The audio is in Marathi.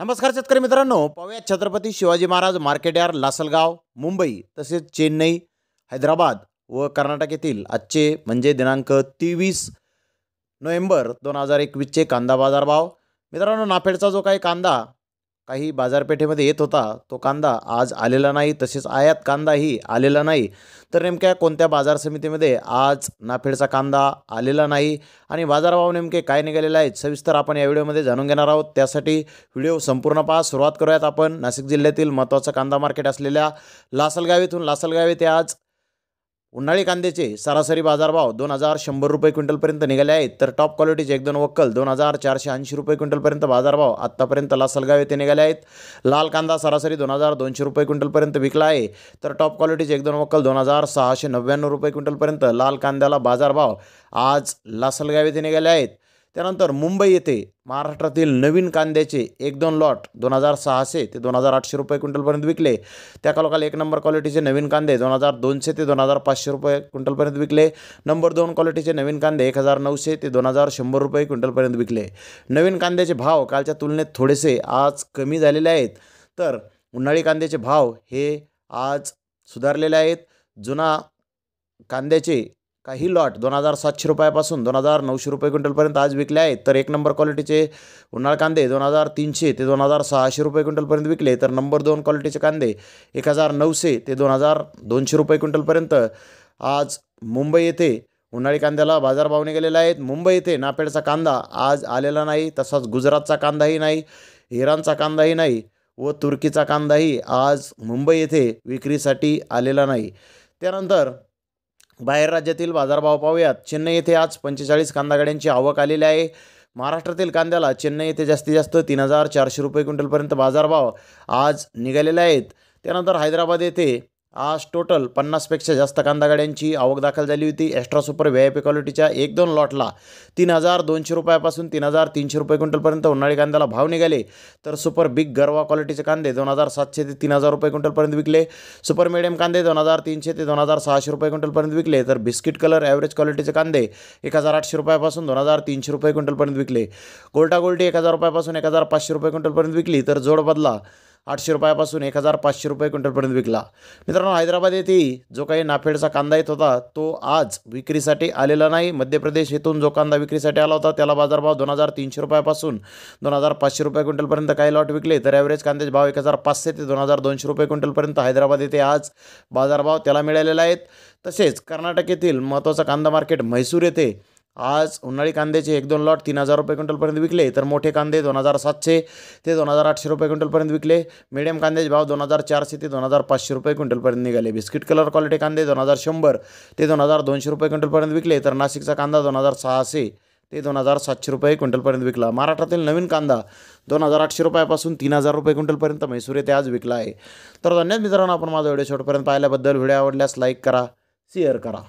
नमस्कार शेतकरी मित्रांनो पाहूयात छत्रपती शिवाजी महाराज मार्केट यार्ड लासलगाव मुंबई तसेच चेन्नई हैदराबाद व कर्नाटक येथील आजचे म्हणजे दिनांक तेवीस नोव्हेंबर दोन हजार एकवीसचे कांदा बाजारभाव मित्रांनो नाफेडचा जो काही कांदा काही बाजारपेठेमध्ये येत होता तो कांदा आज आलेला नाही तसेच आयात कांदाही आलेला नाही तर नेमक्या कोणत्या बाजार समितीमध्ये आज नाफेडचा कांदा आलेला नाही आणि बाजारभाव नेमके काय निघालेले आहेत सविस्तर आपण या व्हिडिओमध्ये जाणून घेणार आहोत त्यासाठी व्हिडिओ संपूर्ण पहा सुरुवात करूयात आपण नाशिक जिल्ह्यातील महत्त्वाचा कांदा मार्केट असलेल्या लासलगाव इथून लासलगाव येथे आज उन्हाळी कांद्याचे सरासरी बाजारभाव दोन हजार शंभर रुपये क्विंटलपर्यंत निघाले आहेत तर टॉप क्वालिटीचे एक दोन वक्कल दोन हजार चारशे ऐंशी रुपये क्विंटलपर्यंत बाजारभाव आत्तापर्यंत लासलगाव येथे निघाले आहेत लाल कांदा सरासरी दोन हजार दोनशे रुपये क्विंटलपर्यंत विकला आहे तर टॉप क्वालिटीचे एक दोन वक्कल दोन हजार सहाशे नव्याण्णव रुपये क्विंटलपर्यंत लाल कांद्याला बाजारभाव आज लासलगाव येथे निघाले आहेत त्यानंतर मुंबई येथे महाराष्ट्रातील नवीन कांद्याचे एक दोन लॉट दोन हजार सहाशे ते दोन हजार आठशे रुपये क्विंटलपर्यंत विकले त्या कालोखाली एक नंबर क्वालिटीचे नवीन कांदे दोन हजार दोनशे ते दोन हजार पाचशे रुपये क्विंटलपर्यंत विकले नंबर दोन क्वालिटीचे नवीन कांदे एक हजार नऊशे ते दोन हजार शंभर रुपये क्विंटलपर्यंत विकले नवीन कांद्याचे भाव कालच्या तुलनेत थोडेसे आज कमी झालेले आहेत तर उन्हाळी कांद्याचे भाव हे आज सुधारलेले आहेत जुना कांद्याचे काही लॉट दोन हजार सातशे रुपयापासून दोन हजार नऊशे रुपये क्विंटलपर्यंत आज विकले आहेत तर एक नंबर क्वालिटीचे उन्हाळ कांदे दोन हजार तीनशे ते दोन हजार सहाशे रुपये क्विंटलपर्यंत विकले तर नंबर दोन क्वालिटीचे कांदे एक हजार नऊशे ते दोन हजार दोनशे रुपये क्विंटलपर्यंत आज मुंबई येथे उन्हाळी कांद्याला बाजारभावने गेलेले आहेत मुंबई येथे नापेडचा कांदा आज आलेला नाही तसाच गुजरातचा कांदाही नाही इराणचा कांदाही नाही व तुर्कीचा कांदाही आज मुंबई येथे विक्रीसाठी आलेला नाही त्यानंतर बाहेर राज्यातील बाजारभाव पाहूयात चेन्नई येथे आज पंचेचाळीस कांदा गाड्यांची आवक आलेली आहे महाराष्ट्रातील कांद्याला चेन्नई येथे जास्तीत जास्त तीन हजार चारशे रुपये क्विंटलपर्यंत बाजारभाव आज निघालेले आहेत त्यानंतर हैदराबाद येथे आज टोटल पन्नासपेक्षा जास्त कांदा गाड्यांची आवक दाखल झाली होती extra super V I P क्वालिटीच्या एक दोन लॉटला तीन हजार दोनशे रुपयापासून तीन हजार तीनशे रुपये क्विंटलपर्यंत उन्हाळी कांद्याला भाव निघाले तर सुपर बिग गरवा क्वालिटीचे कांदे दोन हजार सातशे ते तीन हजार रुपये क्विंटलपर्यंत विकले सुपर मिडियम कांदे दोन हजार तीनशे ते दोन हजार सहाशे रुपये क्विंटलपर्यंत विकले तर बिस्किट कलर ॲव्हरेज क्वालिटीचे कांदे एक हजार आठशे रुपयापासून दोन हजार तीनशे रुपये क्विंटलपर्यंत विकले गोल्टा गोल्टी एक हजार रुपयापासून एक हजार पाचशे रुपये क्विंटलपर्यंत विकली तर जोड बदला आठशे रुपयापासून एक हजार पाचशे रुपये क्विंटलपर्यंत विकला मित्रांनो हैदराबाद येथेही जो काही नाफेडचा कांदा येत होता तो आज विक्रीसाठी आलेला नाही मध्य प्रदेश येथून जो कांदा विक्रीसाठी आला होता त्याला बाजारभाव दोन हजार तीनशे रुपयापासून दोन हजार पाचशे रुपये क्विंटलपर्यंत काही लॉट विकले तर ॲव्हरेज कांद्याचे भाव एक हजार पाचशे ते दोन हजार दोनशे रुपये क्विंटलपर्यंत हैदराबाद येथे आज बाजारभाव त्याला मिळालेला आहेत तसेच कर्नाटक येथील महत्त्वाचा कांदा मार्केट म्हैसूर येथे आज उन्हाळी कांद्याचे एक दोन लॉट तीन हजार रुपये क्विंटलपर्यंत विकले तर मोठे कांदे दोन हजार सातशे ते दोन हजार आठशे रुपये क्विंटलपर्यंत विकले मिडियम कांद्याचे भाव दोन हजार चारशे ते दोन हजार पाचशे रुपये क्विंटलपर्यंत निघाले बिस्किट कलर क्वालिटी कांदे दोन हजार शंभर ते दोन हजार दोनशे रुपये क्विंटलपर्यंत विकले तर नाशिकचा कांदा दोन हजार सहाशे ते दोन हजार सातशे रुपये क्विंटलपर्यंत विकला महाराष्ट्रातील नवीन कांदा दोन हजार आठशे रुपयापासून तीन हजार रुपये क्विंटलपर्यंत मैसूर येथे आज विकला आहे तर धन्यवाद मित्रांनो आपण माझा व्हिडिओ शेवटपर्यंत पाहिल्याबद्दल व्हिडिओ आवडल्यास लाईक करा शेअर करा